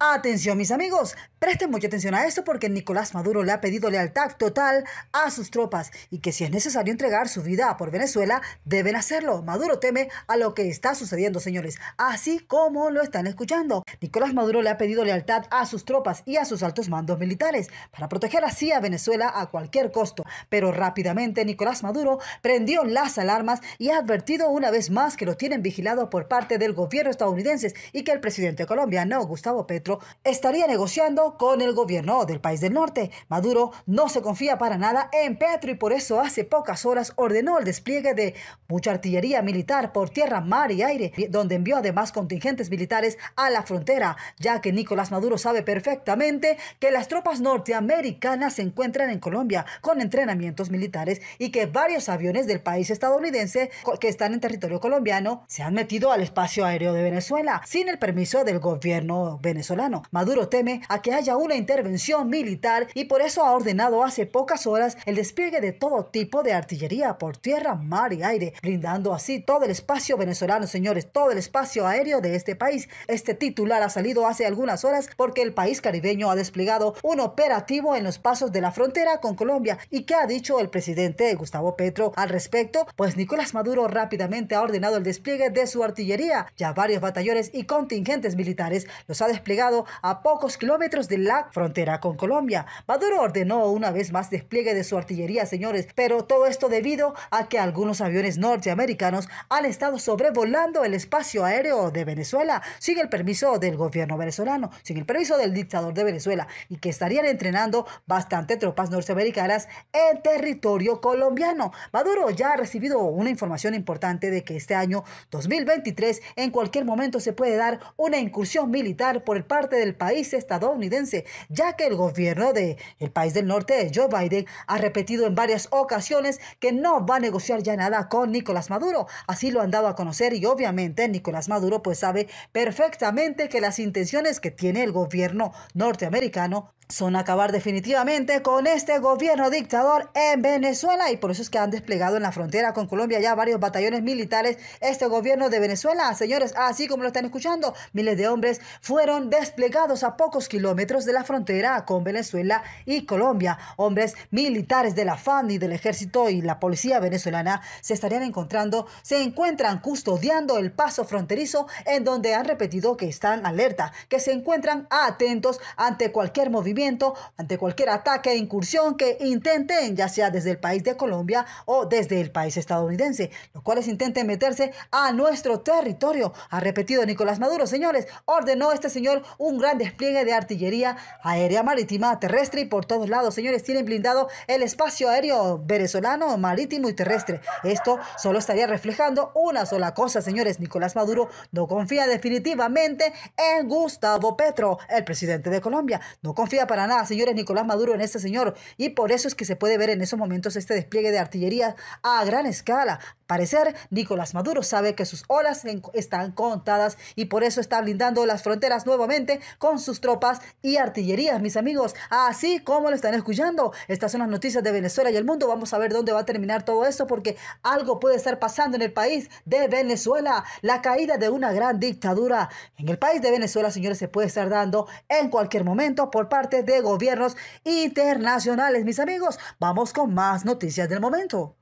Atención mis amigos, presten mucha atención a esto porque Nicolás Maduro le ha pedido lealtad total a sus tropas y que si es necesario entregar su vida por Venezuela, deben hacerlo. Maduro teme a lo que está sucediendo, señores, así como lo están escuchando. Nicolás Maduro le ha pedido lealtad a sus tropas y a sus altos mandos militares para proteger así a Venezuela a cualquier costo. Pero rápidamente Nicolás Maduro prendió las alarmas y ha advertido una vez más que lo tienen vigilado por parte del gobierno estadounidense y que el presidente colombiano Gustavo Petro estaría negociando con el gobierno del país del norte. Maduro no se confía para nada en Petro y por eso hace pocas horas ordenó el despliegue de mucha artillería militar por tierra, mar y aire, donde envió además contingentes militares a la frontera, ya que Nicolás Maduro sabe perfectamente que las tropas norteamericanas se encuentran en Colombia con entrenamientos militares y que varios aviones del país estadounidense que están en territorio colombiano se han metido al espacio aéreo de Venezuela sin el permiso del gobierno venezolano. Maduro teme a que haya una intervención militar y por eso ha ordenado hace pocas horas el despliegue de todo tipo de artillería por tierra, mar y aire, brindando así todo el espacio venezolano, señores, todo el espacio aéreo de este país. Este titular ha salido hace algunas horas porque el país caribeño ha desplegado un operativo en los pasos de la frontera con Colombia. ¿Y qué ha dicho el presidente Gustavo Petro al respecto? Pues Nicolás Maduro rápidamente ha ordenado el despliegue de su artillería. Ya varios batallones y contingentes militares los ha desplegado a pocos kilómetros de la frontera con Colombia. Maduro ordenó una vez más despliegue de su artillería, señores, pero todo esto debido a que algunos aviones norteamericanos han estado sobrevolando el espacio aéreo de Venezuela sin el permiso del gobierno venezolano, sin el permiso del dictador de Venezuela y que estarían entrenando bastante tropas norteamericanas en territorio colombiano. Maduro ya ha recibido una información importante de que este año 2023 en cualquier momento se puede dar una incursión militar por el parte del país estadounidense, ya que el gobierno del el país del norte Joe Biden ha repetido en varias ocasiones que no va a negociar ya nada con Nicolás Maduro. Así lo han dado a conocer y obviamente Nicolás Maduro pues sabe perfectamente que las intenciones que tiene el gobierno norteamericano son acabar definitivamente con este gobierno dictador en Venezuela y por eso es que han desplegado en la frontera con Colombia ya varios batallones militares este gobierno de Venezuela. Señores, así como lo están escuchando, miles de hombres fueron desplegados a pocos kilómetros de la frontera con Venezuela y Colombia. Hombres militares de la FAN y del ejército y la policía venezolana se estarían encontrando, se encuentran custodiando el paso fronterizo en donde han repetido que están alerta, que se encuentran atentos ante cualquier movimiento ante cualquier ataque e incursión que intenten, ya sea desde el país de Colombia o desde el país estadounidense, los cuales intenten meterse a nuestro territorio. Ha repetido Nicolás Maduro, señores, ordenó este señor un gran despliegue de artillería aérea, marítima, terrestre y por todos lados, señores, tienen blindado el espacio aéreo venezolano, marítimo y terrestre. Esto solo estaría reflejando una sola cosa, señores. Nicolás Maduro no confía definitivamente en Gustavo Petro, el presidente de Colombia. No confía para nada, señores, Nicolás Maduro en este señor. Y por eso es que se puede ver en esos momentos este despliegue de artillería a gran escala, parecer, Nicolás Maduro sabe que sus olas están contadas y por eso está blindando las fronteras nuevamente con sus tropas y artillerías, mis amigos. Así como lo están escuchando, estas son las noticias de Venezuela y el mundo. Vamos a ver dónde va a terminar todo esto porque algo puede estar pasando en el país de Venezuela. La caída de una gran dictadura en el país de Venezuela, señores, se puede estar dando en cualquier momento por parte de gobiernos internacionales, mis amigos. Vamos con más noticias del momento.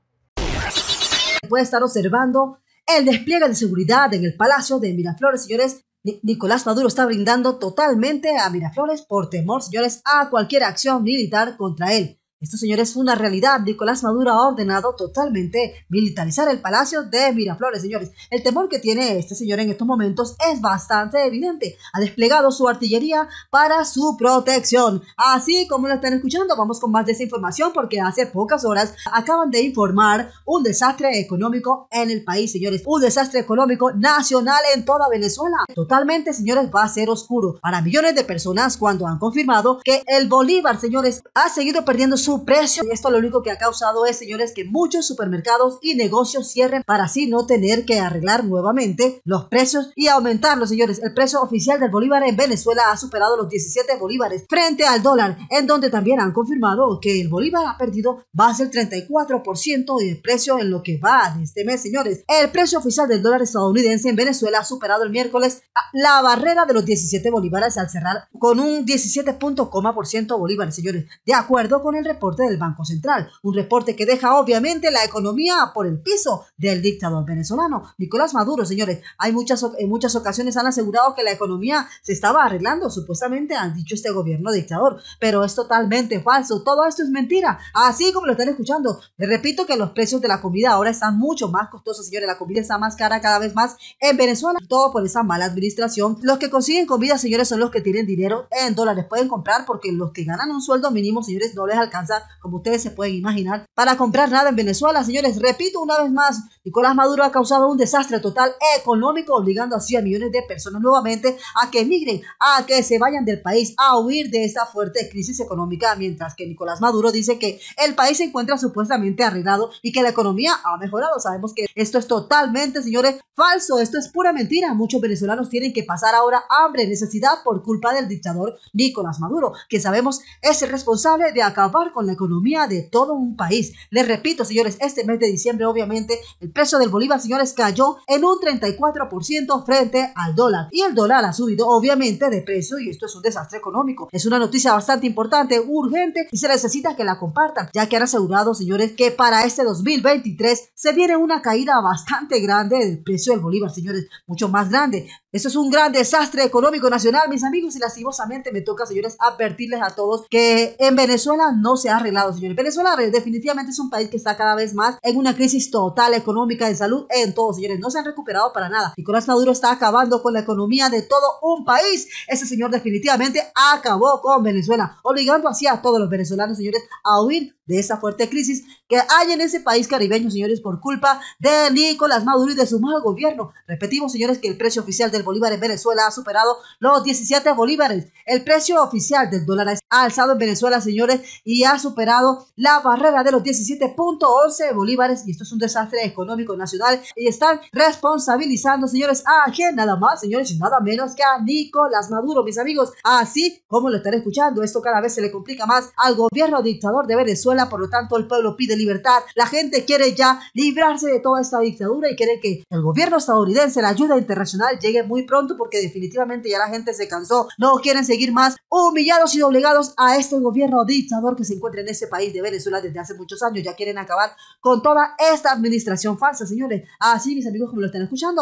Puede estar observando el despliegue de seguridad en el Palacio de Miraflores, señores. Nicolás Maduro está brindando totalmente a Miraflores por temor, señores, a cualquier acción militar contra él. Esto, señores, es una realidad. Nicolás Maduro ha ordenado totalmente militarizar el Palacio de Miraflores, señores. El temor que tiene este señor en estos momentos es bastante evidente. Ha desplegado su artillería para su protección. Así como lo están escuchando, vamos con más de esa información porque hace pocas horas acaban de informar un desastre económico en el país, señores. Un desastre económico nacional en toda Venezuela. Totalmente, señores, va a ser oscuro para millones de personas cuando han confirmado que el Bolívar, señores, ha seguido perdiendo su su precio. Y esto lo único que ha causado es, señores, que muchos supermercados y negocios cierren para así no tener que arreglar nuevamente los precios y aumentarlos, señores. El precio oficial del bolívar en Venezuela ha superado los 17 bolívares frente al dólar, en donde también han confirmado que el bolívar ha perdido más del 34% de precio en lo que va de este mes, señores. El precio oficial del dólar estadounidense en Venezuela ha superado el miércoles la barrera de los 17 bolívares al cerrar con un 17.0% bolívares, señores, de acuerdo con el reporte del Banco Central, un reporte que deja obviamente la economía por el piso del dictador venezolano, Nicolás Maduro, señores. Hay muchas, en muchas ocasiones han asegurado que la economía se estaba arreglando, supuestamente han dicho este gobierno dictador, pero es totalmente falso, todo esto es mentira, así como lo están escuchando. Les repito que los precios de la comida ahora están mucho más costosos, señores, la comida está más cara cada vez más en Venezuela, todo por esa mala administración. Los que consiguen comida, señores, son los que tienen dinero en dólares, pueden comprar porque los que ganan un sueldo mínimo, señores, no les alcanza como ustedes se pueden imaginar, para comprar nada en Venezuela. Señores, repito una vez más, Nicolás Maduro ha causado un desastre total económico, obligando así a millones de personas nuevamente a que emigren, a que se vayan del país, a huir de esta fuerte crisis económica, mientras que Nicolás Maduro dice que el país se encuentra supuestamente arreglado y que la economía ha mejorado. Sabemos que esto es totalmente, señores, falso, esto es pura mentira. Muchos venezolanos tienen que pasar ahora hambre, necesidad por culpa del dictador Nicolás Maduro, que sabemos es el responsable de acabar con con la economía de todo un país. Les repito, señores, este mes de diciembre, obviamente, el precio del bolívar, señores, cayó en un 34% frente al dólar. Y el dólar ha subido, obviamente, de precio y esto es un desastre económico. Es una noticia bastante importante, urgente y se necesita que la compartan, ya que han asegurado, señores, que para este 2023 se viene una caída bastante grande del precio del bolívar, señores, mucho más grande. Eso es un gran desastre económico nacional, mis amigos, y lastimosamente me toca, señores, advertirles a todos que en Venezuela no se ha arreglado, señores. Venezuela definitivamente es un país que está cada vez más en una crisis total económica, de salud, en todos, señores. No se han recuperado para nada. Nicolás Maduro está acabando con la economía de todo un país. Ese señor definitivamente acabó con Venezuela, obligando así a todos los venezolanos, señores, a huir de esa fuerte crisis que hay en ese país caribeño, señores, por culpa de Nicolás Maduro y de su mal gobierno. Repetimos, señores, que el precio oficial del bolívar en Venezuela ha superado los 17 bolívares. El precio oficial del dólar ha alzado en Venezuela, señores, y ha superado la barrera de los 17.11 bolívares. Y esto es un desastre económico nacional y están responsabilizando, señores, a quien nada más, señores, y nada menos que a Nicolás Maduro, mis amigos. Así como lo están escuchando, esto cada vez se le complica más al gobierno dictador de Venezuela por lo tanto el pueblo pide libertad. La gente quiere ya librarse de toda esta dictadura y quiere que el gobierno estadounidense, la ayuda internacional llegue muy pronto porque definitivamente ya la gente se cansó. No quieren seguir más humillados y doblegados a este gobierno dictador que se encuentra en ese país de Venezuela desde hace muchos años. Ya quieren acabar con toda esta administración falsa, señores. Así, mis amigos, como lo están escuchando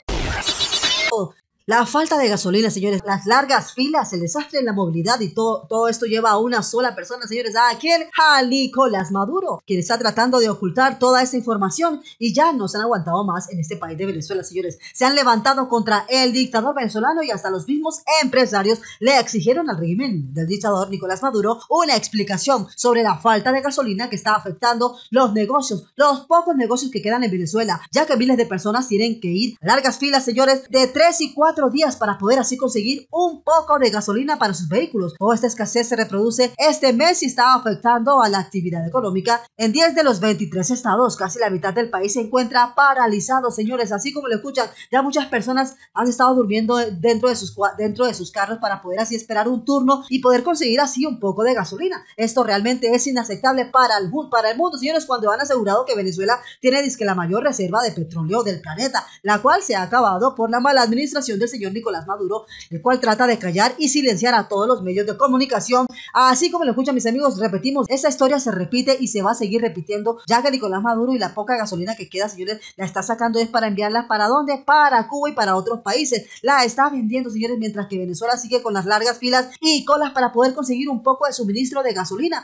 la falta de gasolina, señores, las largas filas, el desastre en la movilidad y todo, todo esto lleva a una sola persona, señores, a quien a Nicolás Maduro, quien está tratando de ocultar toda esta información y ya no se han aguantado más en este país de Venezuela, señores. Se han levantado contra el dictador venezolano y hasta los mismos empresarios le exigieron al régimen del dictador Nicolás Maduro una explicación sobre la falta de gasolina que está afectando los negocios, los pocos negocios que quedan en Venezuela, ya que miles de personas tienen que ir largas filas, señores, de 3 y 4 días para poder así conseguir un poco de gasolina para sus vehículos. O esta escasez se reproduce este mes y está afectando a la actividad económica. En 10 de los 23 estados, casi la mitad del país se encuentra paralizado, señores. Así como lo escuchan, ya muchas personas han estado durmiendo dentro de sus, dentro de sus carros para poder así esperar un turno y poder conseguir así un poco de gasolina. Esto realmente es inaceptable para el, para el mundo, señores, cuando han asegurado que Venezuela tiene disque la mayor reserva de petróleo del planeta, la cual se ha acabado por la mala administración de el señor Nicolás Maduro, el cual trata de callar y silenciar a todos los medios de comunicación. Así como lo escuchan mis amigos, repetimos, esa historia se repite y se va a seguir repitiendo, ya que Nicolás Maduro y la poca gasolina que queda, señores, la está sacando es para enviarla para dónde? Para Cuba y para otros países. La está vendiendo, señores, mientras que Venezuela sigue con las largas filas y colas para poder conseguir un poco de suministro de gasolina.